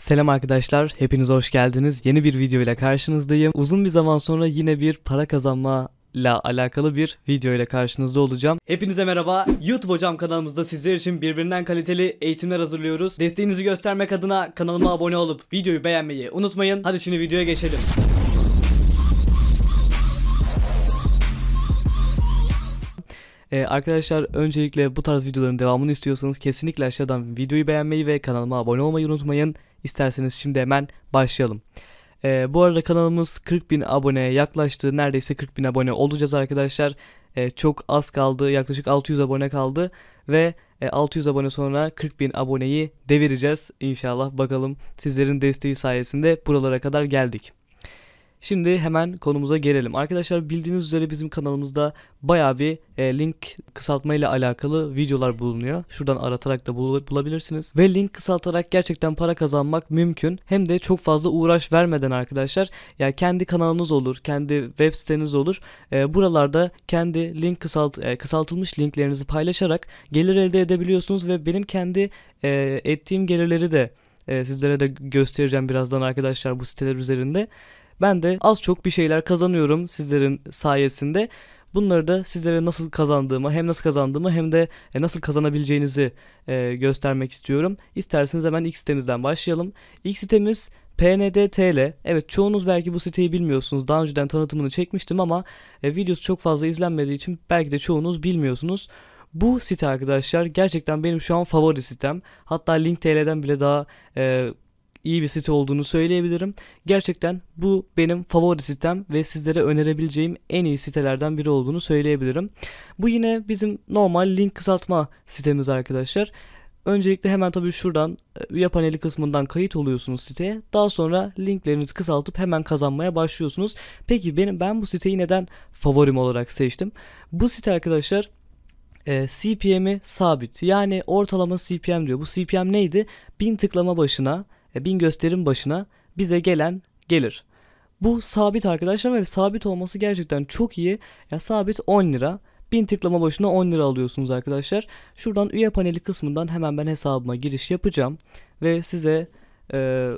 Selam arkadaşlar, hepiniz hoş geldiniz. Yeni bir video ile karşınızdayım. Uzun bir zaman sonra yine bir para kazanma ile alakalı bir video ile karşınızda olacağım. Hepinize merhaba. YouTube Hocam kanalımızda sizler için birbirinden kaliteli eğitimler hazırlıyoruz. Desteğinizi göstermek adına kanalıma abone olup videoyu beğenmeyi unutmayın. Hadi şimdi videoya geçelim. Ee, arkadaşlar öncelikle bu tarz videoların devamını istiyorsanız kesinlikle aşağıdan videoyu beğenmeyi ve kanalıma abone olmayı unutmayın. İsterseniz şimdi hemen başlayalım. E, bu arada kanalımız 40 bin abone yaklaştı. Neredeyse 40 bin abone olacağız arkadaşlar. E, çok az kaldı. Yaklaşık 600 abone kaldı. Ve e, 600 abone sonra 40 bin aboneyi devireceğiz. İnşallah bakalım sizlerin desteği sayesinde buralara kadar geldik. Şimdi hemen konumuza gelelim. Arkadaşlar bildiğiniz üzere bizim kanalımızda baya bir e, link kısaltma ile alakalı videolar bulunuyor. Şuradan aratarak da bul bulabilirsiniz. Ve link kısaltarak gerçekten para kazanmak mümkün. Hem de çok fazla uğraş vermeden arkadaşlar. Ya yani kendi kanalınız olur, kendi web siteniz olur. E, buralarda kendi link kısalt e, kısaltılmış linklerinizi paylaşarak gelir elde edebiliyorsunuz ve benim kendi e, ettiğim gelirleri de e, sizlere de göstereceğim birazdan arkadaşlar bu siteler üzerinde. Ben de az çok bir şeyler kazanıyorum sizlerin sayesinde. Bunları da sizlere nasıl kazandığımı hem nasıl kazandığımı hem de e, nasıl kazanabileceğinizi e, göstermek istiyorum. İsterseniz hemen ilk sitemizden başlayalım. İlk sitemiz PNDTL. Evet çoğunuz belki bu siteyi bilmiyorsunuz. Daha önceden tanıtımını çekmiştim ama e, videosu çok fazla izlenmediği için belki de çoğunuz bilmiyorsunuz. Bu site arkadaşlar gerçekten benim şu an favori sitem. Hatta Link.tl'den bile daha e, iyi bir site olduğunu söyleyebilirim. Gerçekten bu benim favori sitem ve sizlere önerebileceğim en iyi sitelerden biri olduğunu söyleyebilirim. Bu yine bizim normal link kısaltma sitemiz arkadaşlar. Öncelikle hemen tabii şuradan e, üye paneli kısmından kayıt oluyorsunuz siteye. Daha sonra linklerinizi kısaltıp hemen kazanmaya başlıyorsunuz. Peki benim ben bu siteyi neden favorim olarak seçtim? Bu site arkadaşlar e, CPM'i sabit. Yani ortalama CPM diyor. Bu CPM neydi? 1000 tıklama başına e, bin gösterim başına bize gelen gelir. Bu sabit arkadaşlar ve sabit olması gerçekten çok iyi. Ya sabit 10 lira. 1000 tıklama başına 10 lira alıyorsunuz arkadaşlar. Şuradan üye paneli kısmından hemen ben hesabıma giriş yapacağım. Ve size e,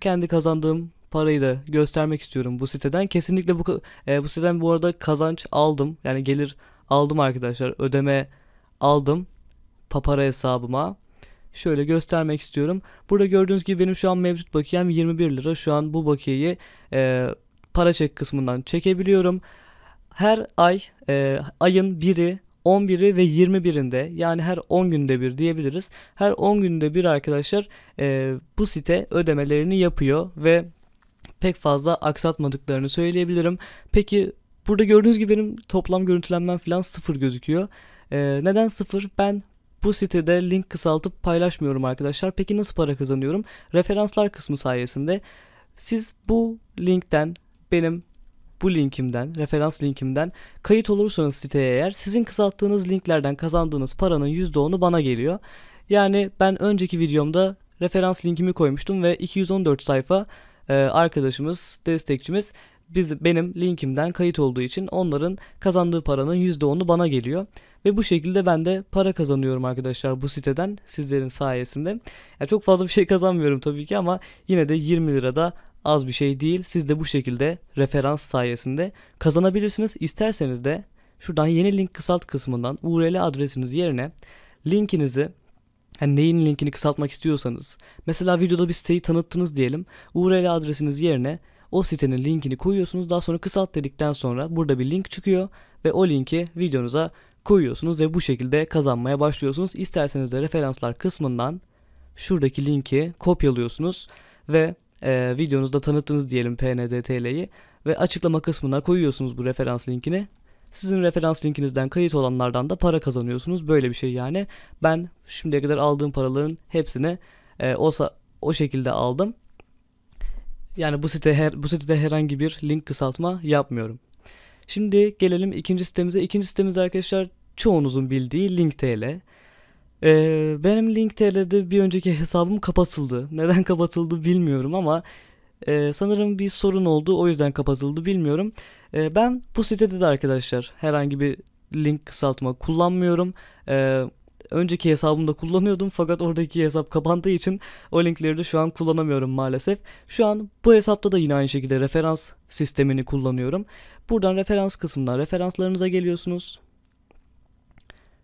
kendi kazandığım parayı da göstermek istiyorum bu siteden. Kesinlikle bu, e, bu siteden bu arada kazanç aldım. Yani gelir aldım arkadaşlar. Ödeme aldım. Papara hesabıma şöyle göstermek istiyorum. Burada gördüğünüz gibi benim şu an mevcut bakiyem 21 lira. Şu an bu bakiyeyi e, para çek kısmından çekebiliyorum. Her ay e, ayın 1'i 11'i ve 21'inde yani her 10 günde bir diyebiliriz. Her 10 günde bir arkadaşlar e, bu site ödemelerini yapıyor ve pek fazla aksatmadıklarını söyleyebilirim. Peki burada gördüğünüz gibi benim toplam görüntülenmem falan sıfır gözüküyor. E, neden sıfır? Ben bu sitede link kısaltıp paylaşmıyorum arkadaşlar. Peki nasıl para kazanıyorum? Referanslar kısmı sayesinde siz bu linkten benim bu linkimden, referans linkimden kayıt olursanız siteye eğer sizin kısalttığınız linklerden kazandığınız paranın %10'u bana geliyor. Yani ben önceki videomda referans linkimi koymuştum ve 214 sayfa arkadaşımız, destekçimiz biz benim linkimden kayıt olduğu için onların kazandığı paranın %10'u bana geliyor. Ve bu şekilde ben de para kazanıyorum arkadaşlar bu siteden sizlerin sayesinde. Yani çok fazla bir şey kazanmıyorum tabii ki ama yine de 20 lira da az bir şey değil. Siz de bu şekilde referans sayesinde kazanabilirsiniz. İsterseniz de şuradan yeni link kısalt kısmından URL adresiniz yerine linkinizi yani neyin linkini kısaltmak istiyorsanız mesela videoda bir siteyi tanıttınız diyelim. URL adresiniz yerine o sitenin linkini koyuyorsunuz. Daha sonra kısalt dedikten sonra burada bir link çıkıyor ve o linki videonuza koyuyorsunuz ve bu şekilde kazanmaya başlıyorsunuz. İsterseniz de referanslar kısmından şuradaki linki kopyalıyorsunuz ve e, videonuzda tanıttınız diyelim PNDTL'yi ve açıklama kısmına koyuyorsunuz bu referans linkini. Sizin referans linkinizden kayıt olanlardan da para kazanıyorsunuz. Böyle bir şey yani. Ben şimdiye kadar aldığım paraların hepsini e, o, o şekilde aldım. Yani bu site her bu sitede herhangi bir link kısaltma yapmıyorum. Şimdi gelelim ikinci sitemize. İkinci sitemiz arkadaşlar çoğunuzun bildiği Link.tl. Ee, benim Link.tl'de bir önceki hesabım kapatıldı. Neden kapatıldı bilmiyorum ama e, sanırım bir sorun oldu. O yüzden kapatıldı bilmiyorum. E, ben bu sitede de arkadaşlar herhangi bir link kısaltma kullanmıyorum. E, önceki hesabımda kullanıyordum fakat oradaki hesap kapandığı için o linkleri de şu an kullanamıyorum maalesef. Şu an bu hesapta da yine aynı şekilde referans sistemini kullanıyorum. Buradan referans kısmından referanslarınıza geliyorsunuz.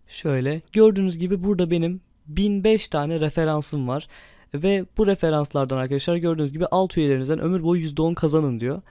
Şöyle gördüğünüz gibi burada benim 1005 tane referansım var. Ve bu referanslardan arkadaşlar gördüğünüz gibi alt üyelerinizden ömür boyu %10 kazanın diyor.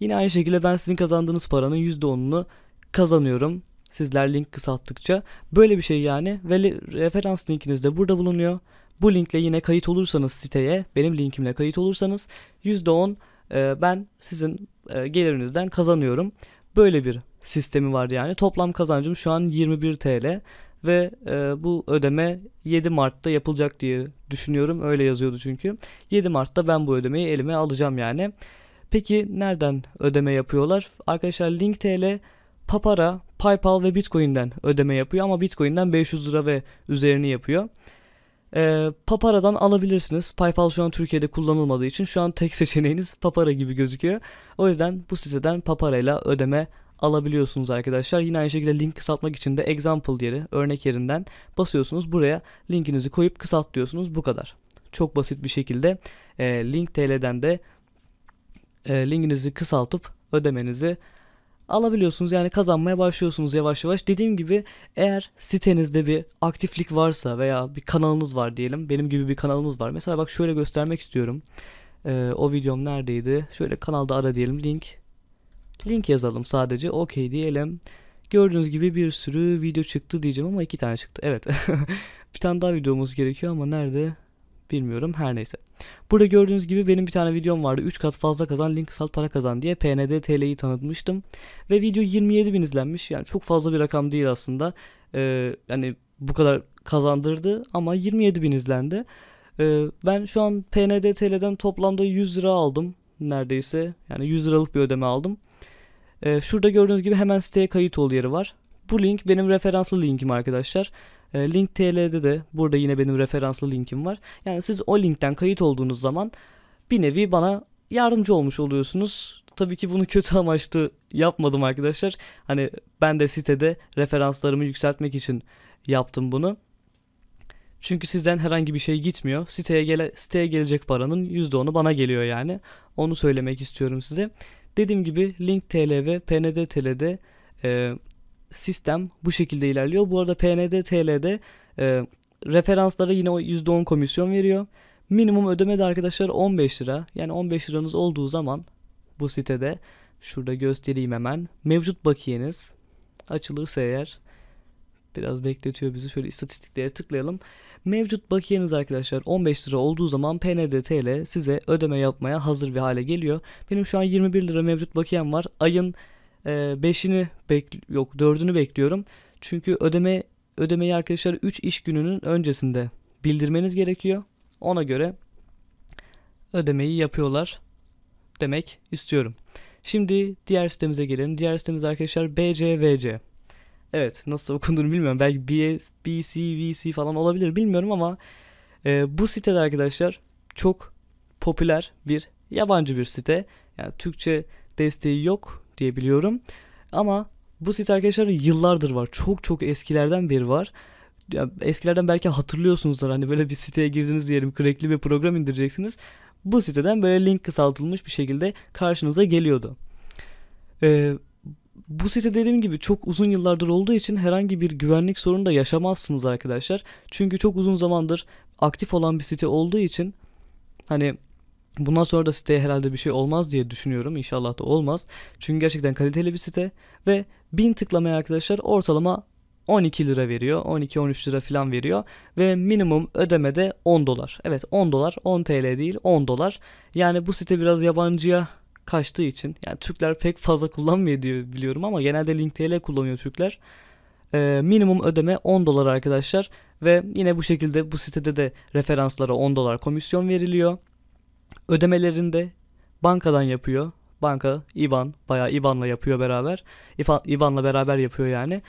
Yine aynı şekilde ben sizin kazandığınız paranın %10'unu kazanıyorum. Sizler link kısalttıkça böyle bir şey yani ve referans linkiniz de burada bulunuyor. Bu linkle yine kayıt olursanız siteye benim linkimle kayıt olursanız %10 e, ben sizin e, gelirinizden kazanıyorum. Böyle bir sistemi var yani. Toplam kazancım şu an 21 TL ve e, bu ödeme 7 Mart'ta yapılacak diye düşünüyorum. Öyle yazıyordu çünkü. 7 Mart'ta ben bu ödemeyi elime alacağım yani. Peki nereden ödeme yapıyorlar? Arkadaşlar Link.tl Papara PayPal ve Bitcoin'den ödeme yapıyor ama Bitcoin'den 500 lira ve üzerini yapıyor. E, Papara'dan alabilirsiniz. PayPal şu an Türkiye'de kullanılmadığı için şu an tek seçeneğiniz Papara gibi gözüküyor. O yüzden bu siteden Papara ile ödeme alabiliyorsunuz arkadaşlar. Yine aynı şekilde link kısaltmak için de example yeri, örnek yerinden basıyorsunuz. Buraya linkinizi koyup kısalt diyorsunuz. Bu kadar. Çok basit bir şekilde e, link TL'den de e, linkinizi kısaltıp ödemenizi alabiliyorsunuz yani kazanmaya başlıyorsunuz yavaş yavaş. Dediğim gibi eğer sitenizde bir aktiflik varsa veya bir kanalınız var diyelim. Benim gibi bir kanalınız var. Mesela bak şöyle göstermek istiyorum. Ee, o videom neredeydi? Şöyle kanalda ara diyelim link. Link yazalım sadece. Okey diyelim. Gördüğünüz gibi bir sürü video çıktı diyeceğim ama iki tane çıktı. Evet. bir tane daha videomuz gerekiyor ama nerede? bilmiyorum her neyse. Burada gördüğünüz gibi benim bir tane videom vardı 3 kat fazla kazan link sal para kazan diye PND TL'yi tanıtmıştım. Ve video 27 bin izlenmiş yani çok fazla bir rakam değil aslında. Ee, yani bu kadar kazandırdı ama 27 bin izlendi. Ee, ben şu an PND TL'den toplamda 100 lira aldım neredeyse yani 100 liralık bir ödeme aldım. Ee, şurada gördüğünüz gibi hemen siteye kayıt ol yeri var. Bu link benim referanslı linkim arkadaşlar. E, link TL'de de burada yine benim referanslı linkim var. Yani siz o linkten kayıt olduğunuz zaman bir nevi bana yardımcı olmuş oluyorsunuz. Tabii ki bunu kötü amaçlı yapmadım arkadaşlar. Hani ben de sitede referanslarımı yükseltmek için yaptım bunu. Çünkü sizden herhangi bir şey gitmiyor. Siteye, gele, siteye gelecek paranın %10'u bana geliyor yani. Onu söylemek istiyorum size. Dediğim gibi Link.tl ve PND.tl'de e, sistem bu şekilde ilerliyor. Bu arada PND TL'de e, referanslara yine o %10 komisyon veriyor. Minimum ödeme de arkadaşlar 15 lira. Yani 15 liranız olduğu zaman bu sitede şurada göstereyim hemen. Mevcut bakiyeniz açılırsa eğer biraz bekletiyor bizi. Şöyle istatistiklere tıklayalım. Mevcut bakiyeniz arkadaşlar 15 lira olduğu zaman PND TL size ödeme yapmaya hazır bir hale geliyor. Benim şu an 21 lira mevcut bakiyem var. Ayın 5'ini bek yok 4'ünü bekliyorum. Çünkü ödeme ödemeyi arkadaşlar 3 iş gününün öncesinde bildirmeniz gerekiyor. Ona göre ödemeyi yapıyorlar demek istiyorum. Şimdi diğer sitemize gelelim. Diğer sitemiz arkadaşlar BCVC. Evet nasıl okunduğunu bilmiyorum. Belki BS, BC, VC falan olabilir bilmiyorum ama e, bu sitede arkadaşlar çok popüler bir yabancı bir site. Yani Türkçe desteği yok diyebiliyorum Ama bu site arkadaşlar yıllardır var. Çok çok eskilerden beri var. Yani eskilerden belki hatırlıyorsunuzdur. Hani böyle bir siteye girdiniz diyelim. Crack'li bir program indireceksiniz. Bu siteden böyle link kısaltılmış bir şekilde karşınıza geliyordu. Ee, bu site dediğim gibi çok uzun yıllardır olduğu için herhangi bir güvenlik sorunu da yaşamazsınız arkadaşlar. Çünkü çok uzun zamandır aktif olan bir site olduğu için hani Bundan sonra da siteye herhalde bir şey olmaz diye düşünüyorum. İnşallah da olmaz. Çünkü gerçekten kaliteli bir site ve 1000 tıklamaya arkadaşlar ortalama 12 lira veriyor. 12-13 lira falan veriyor. Ve minimum ödeme de 10 dolar. Evet 10 dolar 10 TL değil 10 dolar. Yani bu site biraz yabancıya kaçtığı için. Yani Türkler pek fazla kullanmıyor diye biliyorum ama genelde Link.tl kullanıyor Türkler. Ee, minimum ödeme 10 dolar arkadaşlar. Ve yine bu şekilde bu sitede de referanslara 10 dolar komisyon veriliyor. Ödemelerini de bankadan yapıyor. Banka, IBAN, bayağı IBAN'la yapıyor beraber. IBAN'la beraber yapıyor yani.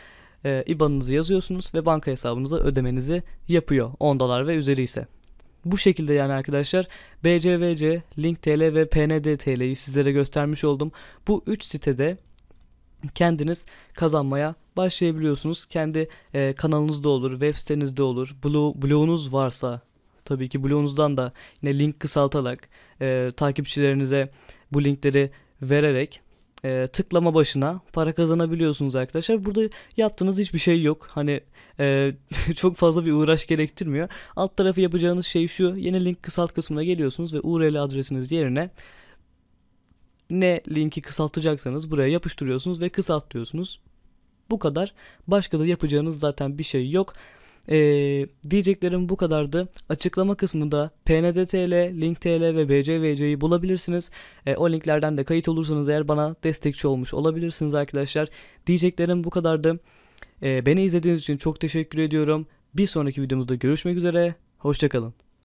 E, IBAN'ınızı yazıyorsunuz ve banka hesabınıza ödemenizi yapıyor. 10 dolar ve üzeri ise. Bu şekilde yani arkadaşlar BCVC, Link.tl ve PND.tl'yi sizlere göstermiş oldum. Bu 3 sitede kendiniz kazanmaya başlayabiliyorsunuz. Kendi e, kanalınızda olur, web sitenizde olur, blog, blogunuz varsa Tabii ki blogunuzdan da yine link kısaltarak e, takipçilerinize bu linkleri vererek e, tıklama başına para kazanabiliyorsunuz arkadaşlar. Burada yaptığınız hiçbir şey yok. Hani e, çok fazla bir uğraş gerektirmiyor. Alt tarafı yapacağınız şey şu. Yeni link kısalt kısmına geliyorsunuz ve URL adresiniz yerine ne linki kısaltacaksanız buraya yapıştırıyorsunuz ve kısaltıyorsunuz. Bu kadar. Başka da yapacağınız zaten bir şey yok. Ee, diyeceklerim bu kadardı. Açıklama kısmında PNDTL, LinkTL ve BCVC'yi bulabilirsiniz. Ee, o linklerden de kayıt olursanız eğer bana destekçi olmuş olabilirsiniz arkadaşlar. Diyeceklerim bu kadardı. Ee, beni izlediğiniz için çok teşekkür ediyorum. Bir sonraki videomuzda görüşmek üzere. Hoşçakalın.